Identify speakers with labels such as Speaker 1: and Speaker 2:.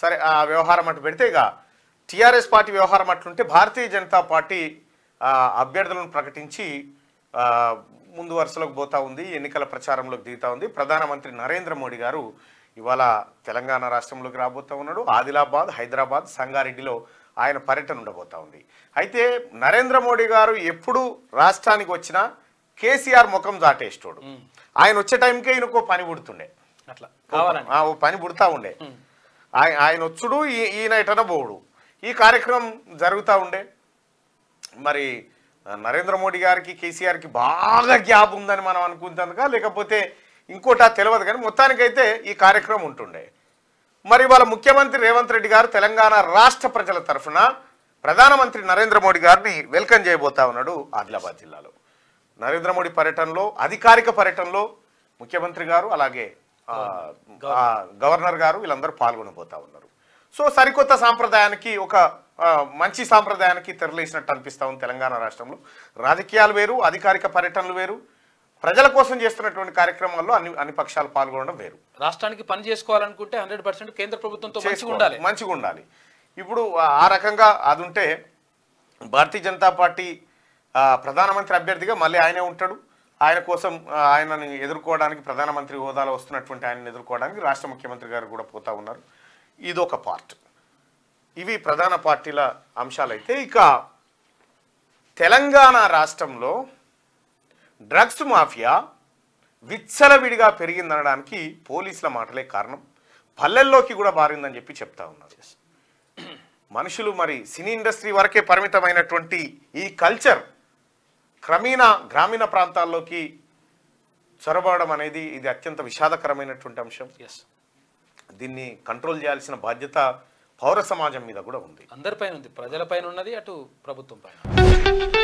Speaker 1: సరే ఆ వ్యవహారం అటు పెడితే ఇక టీఆర్ఎస్ పార్టీ వ్యవహారం అట్లుంటే భారతీయ జనతా పార్టీ అభ్యర్థులను ప్రకటించి ముందు వరుసలోకి పోతా ఉంది ఎన్నికల ప్రచారంలోకి దిగుతా ఉంది ప్రధానమంత్రి నరేంద్ర మోడీ గారు ఇవాళ తెలంగాణ రాష్ట్రంలోకి రాబోతా ఉన్నాడు ఆదిలాబాద్ హైదరాబాద్ సంగారెడ్డిలో ఆయన పర్యటన ఉండబోతా ఉంది అయితే నరేంద్ర మోడీ గారు ఎప్పుడు రాష్ట్రానికి వచ్చినా కేసీఆర్ ముఖం దాటేస్తాడు ఆయన వచ్చే టైంకే ఈయనకు పని పుడుతుండే అట్లా ఓ పని పుడతా ఉండే ఆయన ఆయన వచ్చుడు ఈయన ఎటన ఈ కార్యక్రమం జరుగుతూ ఉండే మరి నరేంద్ర మోడీ గారికి కేసీఆర్కి బాగా గ్యాప్ ఉందని మనం అనుకుంటానుగా లేకపోతే ఇంకోట తెలియదు కానీ మొత్తానికైతే ఈ కార్యక్రమం ఉంటుండే మరి వాళ్ళ ముఖ్యమంత్రి రేవంత్ రెడ్డి గారు తెలంగాణ రాష్ట్ర ప్రజల తరఫున ప్రధానమంత్రి నరేంద్ర మోడీ గారిని వెల్కమ్ చేయబోతా ఉన్నాడు ఆదిలాబాద్ జిల్లాలో నరేంద్ర మోడీ పర్యటనలో అధికారిక పర్యటనలో ముఖ్యమంత్రి గారు అలాగే గవర్నర్ గారు వీళ్ళందరూ పాల్గొనబోతా ఉన్నారు సో సరికొత్త సాంప్రదాయానికి ఒక మంచి సాంప్రదాయానికి తెరలేసినట్టు అనిపిస్తా ఉంది తెలంగాణ రాష్ట్రంలో రాజకీయాలు వేరు అధికారిక పర్యటనలు వేరు ప్రజల కోసం చేస్తున్నటువంటి కార్యక్రమాల్లో అన్ని అన్ని పక్షాలు పాల్గొనడం వేరు
Speaker 2: రాష్ట్రానికి పని చేసుకోవాలనుకుంటే హండ్రెడ్ పర్సెంట్ కేంద్ర ప్రభుత్వంతో
Speaker 1: మంచిగా ఉండాలి మంచిగా ఉండాలి ఇప్పుడు ఆ రకంగా అది ఉంటే భారతీయ జనతా పార్టీ ప్రధానమంత్రి అభ్యర్థిగా మళ్ళీ ఆయనే ఉంటాడు ఆయన కోసం ఆయనని ఎదుర్కోవడానికి ప్రధానమంత్రి హోదాలో వస్తున్నటువంటి ఆయనను ఎదుర్కోవడానికి రాష్ట్ర ముఖ్యమంత్రి గారు కూడా పోతా ఉన్నారు ఇదొక పార్ట్ ఇవి ప్రధాన పార్టీల అంశాలైతే ఇక తెలంగాణ రాష్ట్రంలో డ్రగ్స్ మాఫియా విచ్చలవిడిగా పెరిగిందనడానికి పోలీసుల మాటలే కారణం పల్లెల్లోకి కూడా మారిందని చెప్పి చెప్తా ఉన్నారు మనుషులు మరి సినీ ఇండస్ట్రీ వరకే పరిమితమైనటువంటి ఈ కల్చర్ క్రమేణ గ్రామీణ ప్రాంతాల్లోకి చొరబడడం అనేది ఇది అత్యంత విషాదకరమైనటువంటి అంశం ఎస్ దీన్ని కంట్రోల్ చేయాల్సిన బాధ్యత పౌర సమాజం మీద కూడా ఉంది
Speaker 2: అందరిపైన ఉంది ప్రజలపైన ఉన్నది అటు ప్రభుత్వం పైన